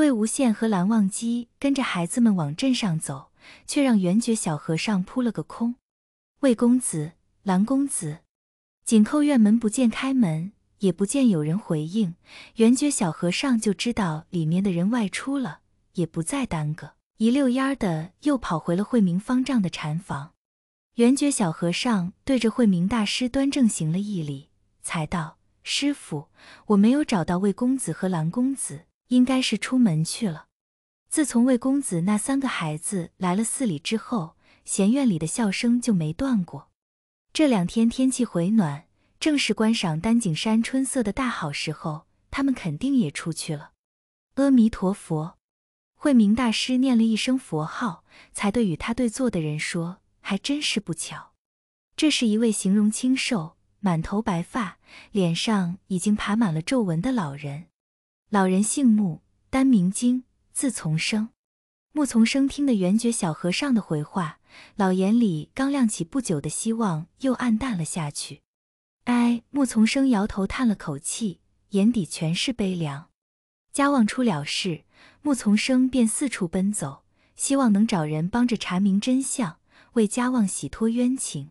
魏无羡和蓝忘机跟着孩子们往镇上走，却让元觉小和尚扑了个空。魏公子、蓝公子，紧扣院门，不见开门，也不见有人回应。元觉小和尚就知道里面的人外出了，也不再耽搁，一溜烟的又跑回了慧明方丈的禅房。元觉小和尚对着慧明大师端正行了一礼，才道：“师傅，我没有找到魏公子和蓝公子。”应该是出门去了。自从魏公子那三个孩子来了寺里之后，闲院里的笑声就没断过。这两天天气回暖，正是观赏丹景山春色的大好时候，他们肯定也出去了。阿弥陀佛，慧明大师念了一声佛号，才对与他对坐的人说：“还真是不巧。”这是一位形容清瘦、满头白发、脸上已经爬满了皱纹的老人。老人姓穆，单名经，字从生。穆从生听得圆觉小和尚的回话，老眼里刚亮起不久的希望又暗淡了下去。哎，穆从生摇头叹了口气，眼底全是悲凉。家望出了事，穆从生便四处奔走，希望能找人帮着查明真相，为家望洗脱冤情。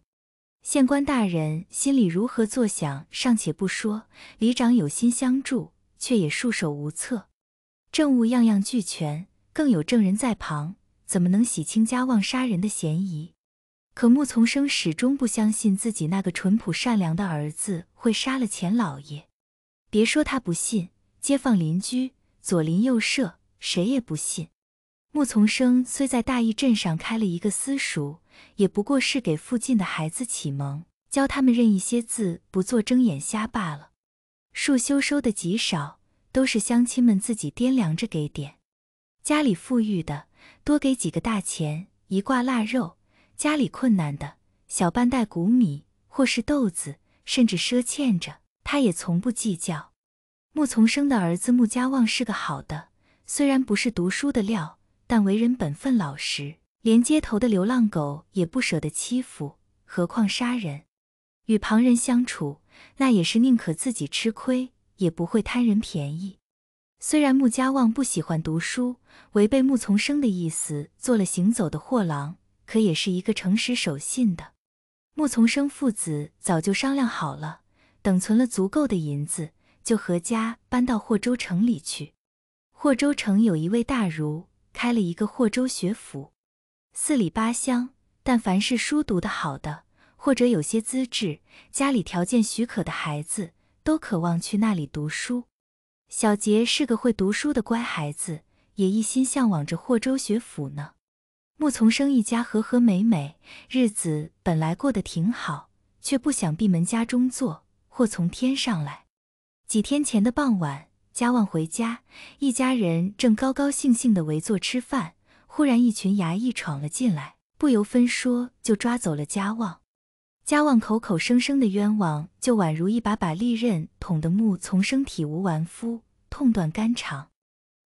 县官大人心里如何作想，尚且不说，里长有心相助。却也束手无策，证物样样俱全，更有证人在旁，怎么能洗清家旺杀人的嫌疑？可穆从生始终不相信自己那个淳朴善良的儿子会杀了钱老爷。别说他不信，街坊邻居、左邻右舍谁也不信。穆从生虽在大义镇上开了一个私塾，也不过是给附近的孩子启蒙，教他们认一些字，不做睁眼瞎罢了。树修收的极少，都是乡亲们自己掂量着给点。家里富裕的多给几个大钱，一挂腊肉；家里困难的小半袋谷米，或是豆子，甚至赊欠着，他也从不计较。穆丛生的儿子穆家旺是个好的，虽然不是读书的料，但为人本分老实，连街头的流浪狗也不舍得欺负，何况杀人？与旁人相处。那也是宁可自己吃亏，也不会贪人便宜。虽然穆家旺不喜欢读书，违背穆从生的意思做了行走的货郎，可也是一个诚实守信的。穆从生父子早就商量好了，等存了足够的银子，就合家搬到霍州城里去。霍州城有一位大儒，开了一个霍州学府，四里八乡，但凡是书读得好的。或者有些资质、家里条件许可的孩子，都渴望去那里读书。小杰是个会读书的乖孩子，也一心向往着霍州学府呢。穆从生一家和和美美，日子本来过得挺好，却不想闭门家中坐，祸从天上来。几天前的傍晚，家旺回家，一家人正高高兴兴地围坐吃饭，忽然一群衙役闯了进来，不由分说就抓走了家旺。家旺口口声声的冤枉，就宛如一把把利刃捅得穆丛生体无完肤，痛断肝肠。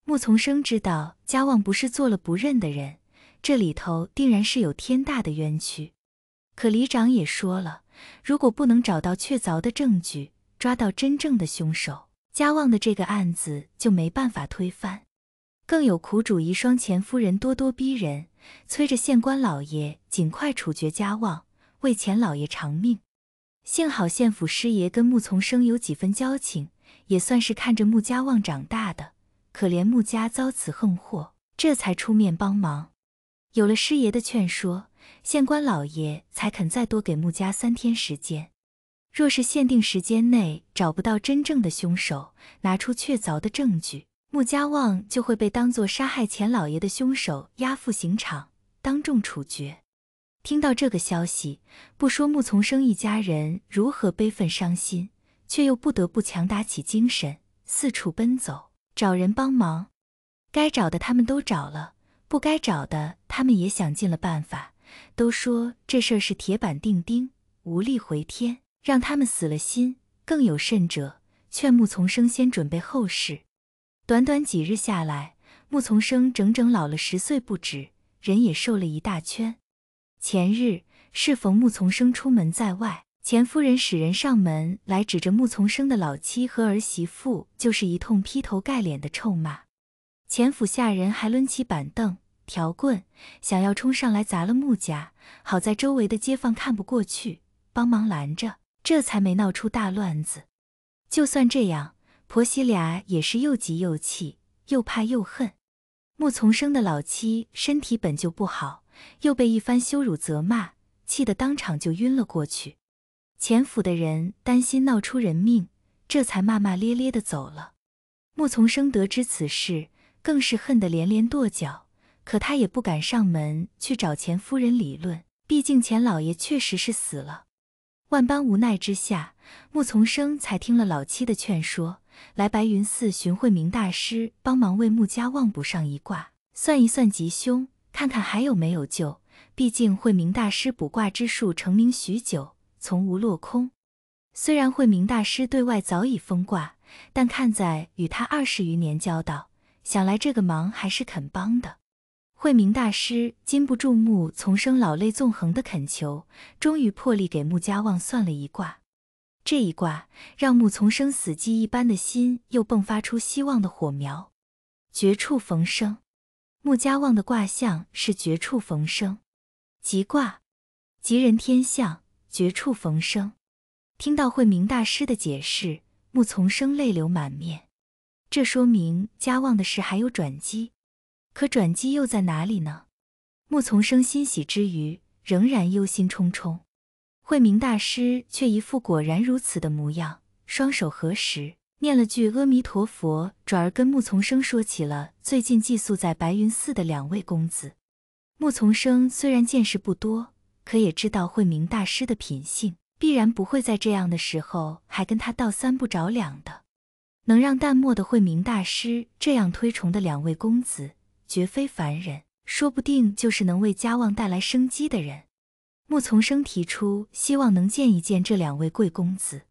穆丛生知道家旺不是做了不认的人，这里头定然是有天大的冤屈。可里长也说了，如果不能找到确凿的证据，抓到真正的凶手，家旺的这个案子就没办法推翻。更有苦主一双前夫人咄咄逼人，催着县官老爷尽快处决家旺。为钱老爷偿命，幸好县府师爷跟穆从生有几分交情，也算是看着穆家旺长大的。可怜穆家遭此横祸，这才出面帮忙。有了师爷的劝说，县官老爷才肯再多给穆家三天时间。若是限定时间内找不到真正的凶手，拿出确凿的证据，穆家旺就会被当作杀害钱老爷的凶手押赴刑场，当众处决。听到这个消息，不说穆丛生一家人如何悲愤伤心，却又不得不强打起精神，四处奔走找人帮忙。该找的他们都找了，不该找的他们也想尽了办法。都说这事儿是铁板钉钉，无力回天，让他们死了心。更有甚者，劝穆丛生先准备后事。短短几日下来，穆丛生整整老了十岁不止，人也瘦了一大圈。前日适逢穆丛生出门在外，钱夫人使人上门来，指着穆丛生的老妻和儿媳妇，就是一通劈头盖脸的臭骂。钱府下人还抡起板凳、条棍，想要冲上来砸了穆家。好在周围的街坊看不过去，帮忙拦着，这才没闹出大乱子。就算这样，婆媳俩也是又急又气，又怕又恨。穆丛生的老妻身体本就不好。又被一番羞辱责骂，气得当场就晕了过去。钱府的人担心闹出人命，这才骂骂咧咧的走了。穆从生得知此事，更是恨得连连跺脚，可他也不敢上门去找钱夫人理论，毕竟钱老爷确实是死了。万般无奈之下，穆从生才听了老七的劝说，来白云寺寻慧明大师帮忙为穆家旺补上一卦，算一算吉凶。看看还有没有救？毕竟慧明大师卜卦之术成名许久，从无落空。虽然慧明大师对外早已封卦，但看在与他二十余年交道，想来这个忙还是肯帮的。慧明大师禁不住穆从生老泪纵横的恳求，终于破例给穆家旺算了一卦。这一卦让穆从生死寂一般的心又迸发出希望的火苗，绝处逢生。穆家旺的卦象是绝处逢生，吉卦，吉人天相，绝处逢生。听到慧明大师的解释，穆丛生泪流满面。这说明家旺的事还有转机，可转机又在哪里呢？穆丛生欣喜之余，仍然忧心忡忡。慧明大师却一副果然如此的模样，双手合十。念了句阿弥陀佛，转而跟穆从生说起了最近寄宿在白云寺的两位公子。穆从生虽然见识不多，可也知道慧明大师的品性，必然不会在这样的时候还跟他道三不着两的。能让淡漠的慧明大师这样推崇的两位公子，绝非凡人，说不定就是能为家旺带来生机的人。穆从生提出希望能见一见这两位贵公子。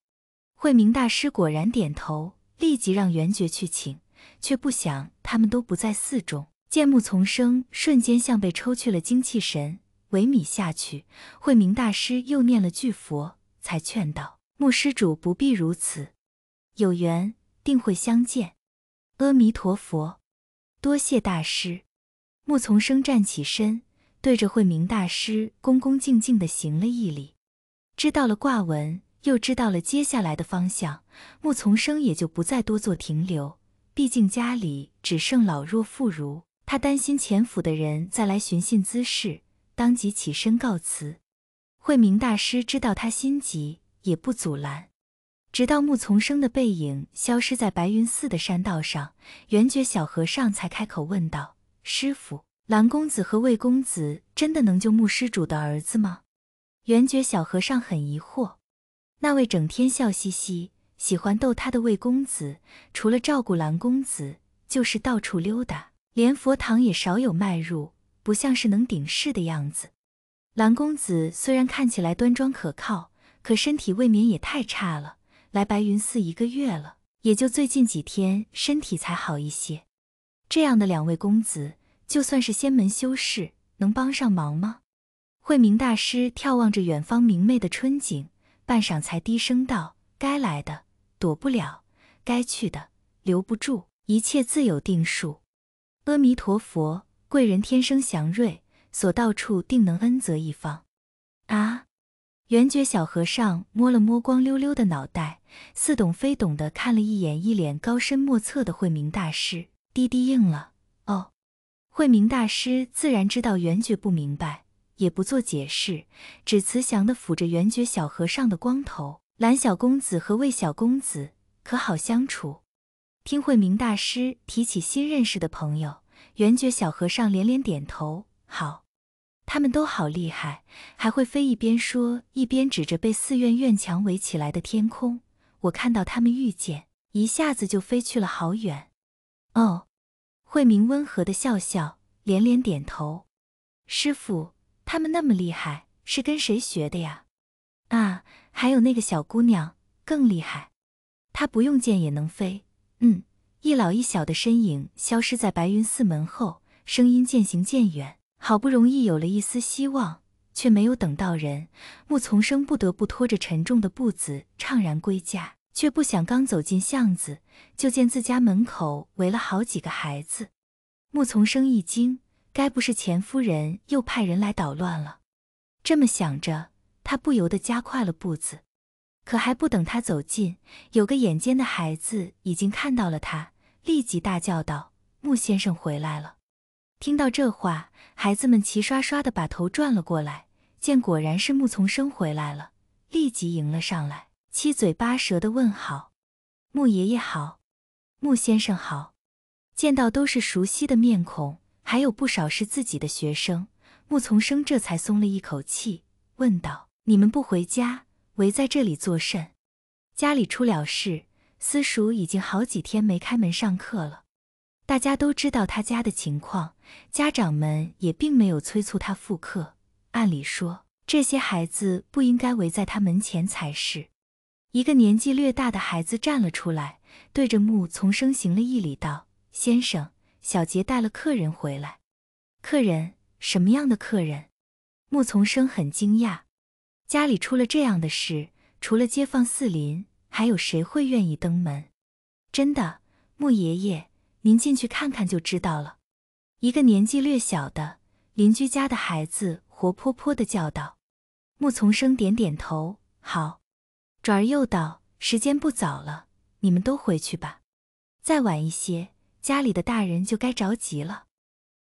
慧明大师果然点头，立即让元觉去请，却不想他们都不在寺中。见木丛生，瞬间像被抽去了精气神，萎靡下去。慧明大师又念了句佛，才劝道：“木施主不必如此，有缘定会相见。”阿弥陀佛，多谢大师。木丛生站起身，对着慧明大师恭恭敬敬地行了一礼，知道了卦文。又知道了接下来的方向，穆从生也就不再多做停留。毕竟家里只剩老弱妇孺，他担心钱府的人再来寻衅滋事，当即起身告辞。慧明大师知道他心急，也不阻拦。直到穆从生的背影消失在白云寺的山道上，元觉小和尚才开口问道：“师傅，蓝公子和魏公子真的能救木施主的儿子吗？”元觉小和尚很疑惑。那位整天笑嘻嘻、喜欢逗他的魏公子，除了照顾蓝公子，就是到处溜达，连佛堂也少有迈入，不像是能顶事的样子。蓝公子虽然看起来端庄可靠，可身体未免也太差了。来白云寺一个月了，也就最近几天身体才好一些。这样的两位公子，就算是仙门修士，能帮上忙吗？慧明大师眺望着远方明媚的春景。半晌才低声道：“该来的躲不了，该去的留不住，一切自有定数。阿弥陀佛，贵人天生祥瑞，所到处定能恩泽一方。”啊！圆觉小和尚摸了摸光溜溜的脑袋，似懂非懂地看了一眼一脸高深莫测的慧明大师，低低应了：“哦。”慧明大师自然知道圆觉不明白。也不做解释，只慈祥地抚着元觉小和尚的光头。蓝小公子和魏小公子可好相处？听慧明大师提起新认识的朋友，元觉小和尚连连点头：“好，他们都好厉害，还会飞。”一边说一边指着被寺院院墙围起来的天空：“我看到他们遇见，一下子就飞去了好远。”哦，慧明温和地笑笑，连连点头：“师傅。”他们那么厉害，是跟谁学的呀？啊，还有那个小姑娘更厉害，她不用剑也能飞。嗯，一老一小的身影消失在白云寺门后，声音渐行渐远。好不容易有了一丝希望，却没有等到人。木丛生不得不拖着沉重的步子怅然归家，却不想刚走进巷子，就见自家门口围了好几个孩子。木丛生一惊。该不是钱夫人又派人来捣乱了？这么想着，他不由得加快了步子。可还不等他走近，有个眼尖的孩子已经看到了他，立即大叫道：“穆先生回来了！”听到这话，孩子们齐刷刷的把头转了过来，见果然是穆丛生回来了，立即迎了上来，七嘴八舌的问好：“穆爷爷好，穆先生好！”见到都是熟悉的面孔。还有不少是自己的学生，穆丛生这才松了一口气，问道：“你们不回家，围在这里作甚？家里出了事，私塾已经好几天没开门上课了。大家都知道他家的情况，家长们也并没有催促他复课。按理说，这些孩子不应该围在他门前才是。”一个年纪略大的孩子站了出来，对着穆丛生行了一礼，道：“先生。”小杰带了客人回来，客人什么样的客人？穆丛生很惊讶，家里出了这样的事，除了街坊四邻，还有谁会愿意登门？真的，穆爷爷，您进去看看就知道了。一个年纪略小的邻居家的孩子活泼泼的叫道：“穆丛生，点点头，好。”转而又道：“时间不早了，你们都回去吧，再晚一些。”家里的大人就该着急了。